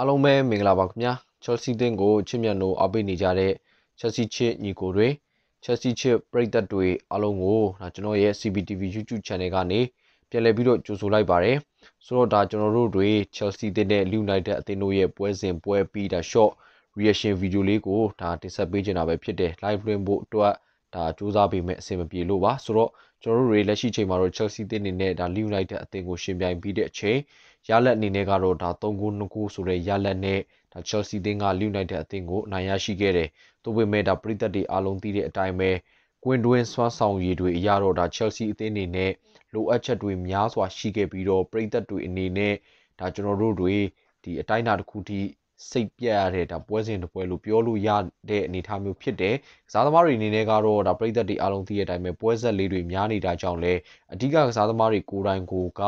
အားလုံးပဲမင်္ဂလာပါခင်ဗျာ Chelsea တင်းကိုချစ်မြတ်နိုးအားပေးနေကြတဲ့ Chelsea ချစ်ညီကိုတွေ Chelsea ချစ်ပရိသတ်တွေအားလုံးကိုဒါကျွန်တော်ရဲ့ CBTV YouTube Channel ကနေပြန်လည်ပြီးတော့ကြိုဆိုလိုက်ပါတယ်ဆိုတော့ဒါကျွန်တော်တို့တွေ Chelsea တင်းနဲ့ United အသင်းတို့ရဲ့ပွဲစဉ်ပွဲပြီးဒါ short reaction video လေးကိုဒါတင်ဆက်ပေးချင်တာပဲဖြစ်တယ် live လွှင့်ဖို့အတွက်ဒါစူးစမ်းပေးမယ်အဆင်မပြေလို့ပါဆိုတော့ကျွန်တော်တို့တွေလက်ရှိချိန်မှာတော့ Chelsea အသင်းအနေနဲ့ဒါ Leeds United အသင်းကိုရှင်ပြိုင်ပြီးတဲ့အချိန်ရလက်အနေနဲ့ကတော့ဒါ3ဂိုး2ဂိုးဆိုတဲ့ရလက်နဲ့ဒါ Chelsea အသင်းက Leeds United အသင်းကိုအနိုင်ရရှိခဲ့တယ်။သို့ပေမဲ့ဒါပရိသတ်တွေအားလုံးသိတဲ့အတိုင်းပဲကွင်းတွင်းဆွမ်းဆောင်ရည်တွေအရတော့ဒါ Chelsea အသင်းအနေနဲ့လိုအပ်ချက်တွေများစွာရှိခဲ့ပြီးတော့ပရိသတ်တွေအနေနဲ့ဒါကျွန်တော်တို့တွေဒီအတိုင်းအတာတစ်ခုထိစိတ်ပြတ်ရတဲ့ဒါပွဲစဉ်တစ်ပွဲလို့ပြောလို့ရတဲ့အနေအထားမျိုးဖြစ်တယ်။ကစားသမားတွေအနေနဲ့ကတော့ဒါပရိသတ်တွေအားလုံးသိတဲ့အတိုင်းပဲပွဲဆက်လေးတွေများနေတာကြောင့်လည်းအဓိကကစားသမားတွေကိုယ်တိုင်ကိုယ်က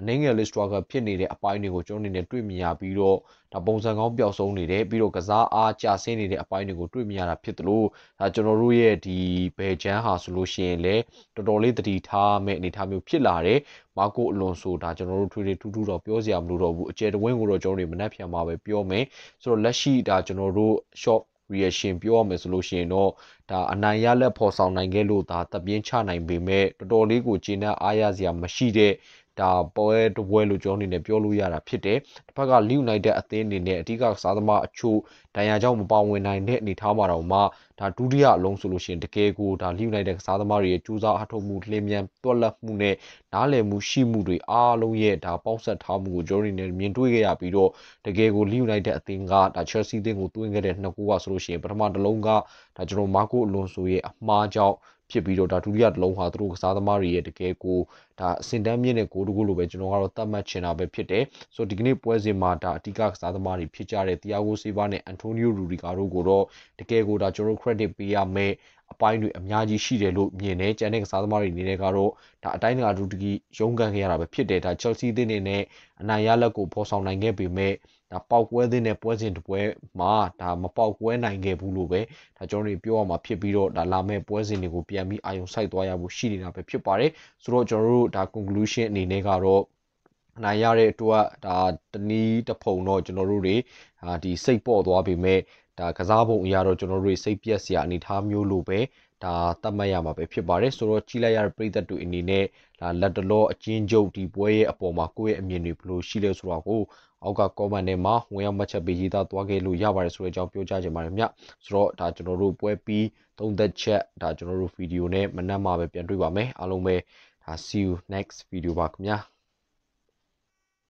အနေငယ်လေး struggle ဖြစ်နေတဲ့အပိုင်းတွေကိုကျွန်တော်အနေနဲ့တွေ့မြင်ရပြီးတော့ဒါပုံစံကောင်းပျောက်ဆုံးနေတယ်ပြီးတော့ကစားအားကျဆင်းနေတဲ့အပိုင်းတွေကိုတွေ့မြင်ရတာဖြစ်သလိုဒါကျွန်တော်တို့ရဲ့ဒီဘယ်ချမ်းဟာဆိုလို့ရှိရင်လည်းတော်တော်လေးတတိထားမဲ့အနေထားမျိုးဖြစ်လာတယ်မာကိုအလွန်ဆိုဒါကျွန်တော်တို့ထွေထွေထူးထူးတော့ပြောစရာမလိုတော့ဘူးအကျယ်တဝင်းကိုတော့ကျွန်တော်တို့မနှက်ဖြံမှာပဲပြောမယ်ဆိုတော့လက်ရှိဒါကျွန်တော်တို့ short reaction ပြောရမယ်ဆိုလို့ရှိရင်တော့ဒါအနိုင်ရလက်ဖော်ဆောင်နိုင်ခဲ့လို့ဒါတပြင်းချနိုင်ပေမဲ့တော်တော်လေးကိုကျေနပ်အားရစရာမရှိတဲ့ဒါပွဲတပွဲလို့ကျွန်တော်အနေနဲ့ပြောလို့ရတာ ဖြစ်တယ်တစ်ဖက်က Leeds United အသင်းအနေနဲ့အဓိကစားသမားအချို့ဒဏ်ရာကြောင့်မပါဝင်နိုင်တဲ့အနေအထားမှာတော့မှဒါဒုတိယအလုံးဆိုလို့ရှိရင်တကယ်ကိုဒါ Leeds United ကစားသမားတွေရဲ့ကြိုးစားအားထုတ်မှုလှည့်မြန်တွက်လက်မှုနဲ့နားလည်မှုရှိမှုတွေအားလုံးရဲ့ဒါပေါက်ဆက်ထားမှုကိုကျွန်တော်အနေနဲ့မြင်တွေ့ခဲ့ရပြီးတော့တကယ်ကို Leeds United အသင်းကဒါ Chelsea အသင်းကိုတွင်းခဲ့တဲ့နှစ်ဂိုးကဆိုလို့ရှိရင်ပထမတစ်လုံးကဒါကျွန်တော်မာကိုအလွန်ဆိုရဲ့အမှားကြောင့်ဖြစ်ပြီးတော့ဒါဒုတိယတစ်လုံးဟာသူတို့ကစားသမားတွေရဲ့တကယ်ကိုဒါအဆင့်တန်းမြင့်တဲ့ဂိုးတကူလိုပဲကျွန်တော်ကတော့သတ်မှတ်ချင်တာပဲဖြစ်တယ်ဆိုတော့ဒီကနေ့ပွဲစဉ်မှာဒါအဓိကကစားသမားတွေဖြစ်ကြတဲ့တီယာဂိုဆေးဗာနဲ့အန်တိုနီယိုရူဒီဂါတို့ကိုတော့တကယ်ကိုဒါကျွန်တော် credit ပေးရမယ်အပိုင်းတွေအများကြီးရှိတယ်လို့မြင်တယ်။ကျန်တဲ့ကစားသမားတွေအနေနဲ့ကတော့ဒါအတိုင်းအတာဒုတိယရုန်းကန်ခဲ့ရတာပဲဖြစ်တယ်။ဒါ Chelsea သင်းနေနဲ့အနိုင်ရလက်ကိုပေါ်ဆောင်နိုင်ခဲ့ပေမဲ့ဒါပေါက်ကွဲသေးတဲ့ပွဲစဉ်တစ်ပွဲမှာဒါမပေါက်ကွဲနိုင်ခဲ့ဘူးလို့ပဲဒါကျွန်တော်တို့ပြောရမှာဖြစ်ပြီးတော့ဒါလာမယ့်ပွဲစဉ်တွေကိုပြန်ပြီးအာရုံစိုက်သွားရဖို့ရှိနေတာပဲဖြစ်ပါတယ်ဆိုတော့ကျွန်တော်တို့ဒါ conclusion အနေနဲ့ကတော့အနိုင်ရတဲ့အတွက်ဒါတနီးတဖုံတော့ကျွန်တော်တို့တွေဒီစိတ်ပေါ့သွားပေမဲ့ဒါကစားပုံအရာတော့ကျွန်တော်တို့တွေစိတ်ပြက်စရာအနေထားမျိုးလိုပဲဒါသတ်မှတ်ရမှာပဲဖြစ်ပါတယ်ဆိုတော့ကြီးလိုက်ရတဲ့ပြည်သက်တွေအနေနဲ့ဒါလက်တလောအချင်းချုပ်ဒီပွဲရဲ့အပေါ်မှာကိုယ့်ရဲ့အမြင်တွေဘယ်လိုရှိလဲဆိုတာကိုအောက်က comment ထဲမှာဝင်ရောက်မှတ်ချက်ပေးရေးသားသွားခဲ့လို့ရပါတယ်ဆိုတဲ့အကြောင်းပြောကြားချင်ပါတယ်မြဆိုတော့ဒါကျွန်တော်တို့ပွဲပြီးသုံးသက်ချက်ဒါကျွန်တော်တို့ဗီဒီယိုနဲ့မနက်မှပဲပြန်တွေ့ပါမယ်အားလုံးပဲဒါ see you next video ပါခင်ဗျာ